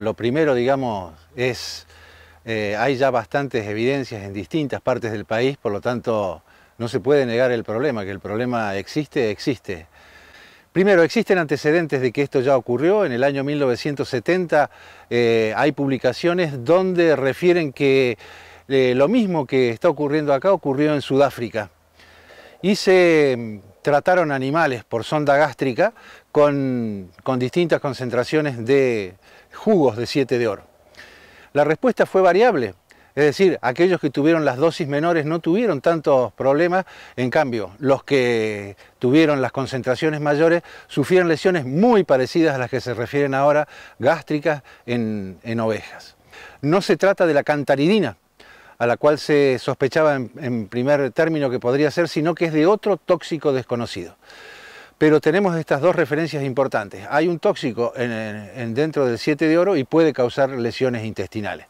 Lo primero, digamos, es, eh, hay ya bastantes evidencias en distintas partes del país, por lo tanto, no se puede negar el problema, que el problema existe, existe. Primero, existen antecedentes de que esto ya ocurrió. En el año 1970 eh, hay publicaciones donde refieren que eh, lo mismo que está ocurriendo acá ocurrió en Sudáfrica. Y se trataron animales por sonda gástrica con, distintas concentraciones de jugos de 7 de oro. La respuesta fue variable, es decir, aquellos que tuvieron las dosis menores no tuvieron tantos problemas, en cambio, los que tuvieron las concentraciones mayores sufrieron lesiones muy parecidas a las que se refieren ahora gástricas en ovejas. No se trata de la cantaridina, a la cual se sospechaba en, primer término que podría ser, sino que es de otro tóxico desconocido pero tenemos estas dos referencias importantes. Hay un tóxico en, dentro del 7 de oro y puede causar lesiones intestinales.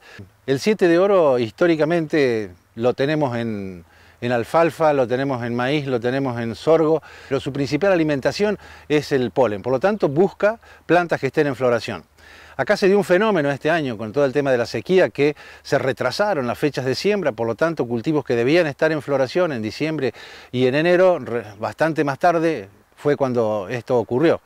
El 7 de oro históricamente lo tenemos en, alfalfa, lo tenemos en maíz, lo tenemos en sorgo, pero su principal alimentación es el polen, por lo tanto busca plantas que estén en floración. Acá se dio un fenómeno este año con todo el tema de la sequía que se retrasaron las fechas de siembra, por lo tanto cultivos que debían estar en floración en diciembre y en enero, bastante más tarde fue cuando esto ocurrió.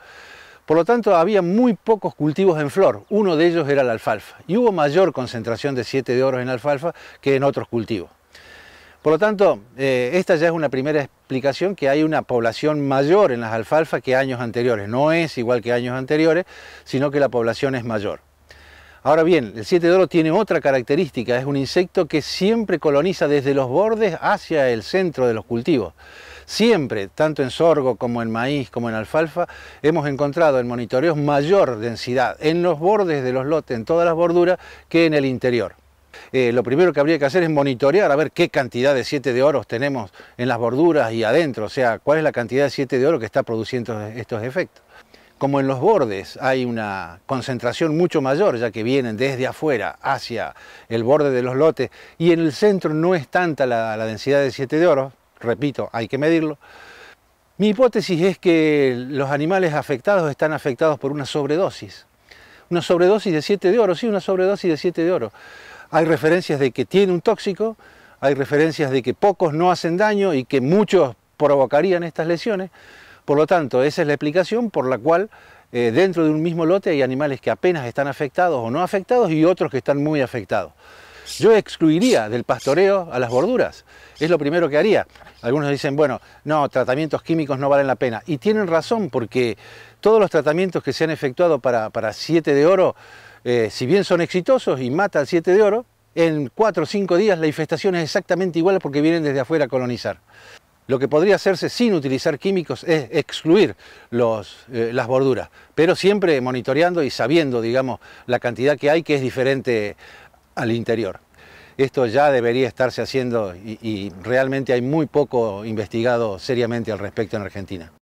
Por lo tanto, había muy pocos cultivos en flor, uno de ellos era la alfalfa, y hubo mayor concentración de siete de oro en alfalfa que en otros cultivos. Por lo tanto, eh, esta ya es una primera explicación que hay una población mayor en las alfalfas que años anteriores. No es igual que años anteriores, sino que la población es mayor. Ahora bien, el 7 de oro tiene otra característica, es un insecto que siempre coloniza desde los bordes hacia el centro de los cultivos. Siempre, tanto en sorgo como en maíz como en alfalfa, hemos encontrado en monitoreos mayor densidad en los bordes de los lotes, en todas las borduras, que en el interior. Eh, lo primero que habría que hacer es monitorear a ver qué cantidad de 7 de oro tenemos en las borduras y adentro, o sea, cuál es la cantidad de 7 de oro que está produciendo estos efectos. Como en los bordes hay una concentración mucho mayor, ya que vienen desde afuera hacia el borde de los lotes, y en el centro no es tanta la, la densidad de 7 de oro, repito, hay que medirlo, mi hipótesis es que los animales afectados están afectados por una sobredosis. Una sobredosis de 7 de oro, sí, una sobredosis de 7 de oro. Hay referencias de que tiene un tóxico, hay referencias de que pocos no hacen daño y que muchos provocarían estas lesiones. Por lo tanto, esa es la explicación por la cual eh, dentro de un mismo lote hay animales que apenas están afectados o no afectados y otros que están muy afectados. Yo excluiría del pastoreo a las borduras, es lo primero que haría. Algunos dicen, bueno, no, tratamientos químicos no valen la pena. Y tienen razón porque todos los tratamientos que se han efectuado para siete de oro eh, si bien son exitosos y matan siete de oro, en cuatro o cinco días la infestación es exactamente igual porque vienen desde afuera a colonizar. Lo que podría hacerse sin utilizar químicos es excluir eh, las borduras, pero siempre monitoreando y sabiendo, digamos, la cantidad que hay que es diferente al interior. Esto ya debería estarse haciendo y realmente hay muy poco investigado seriamente al respecto en Argentina.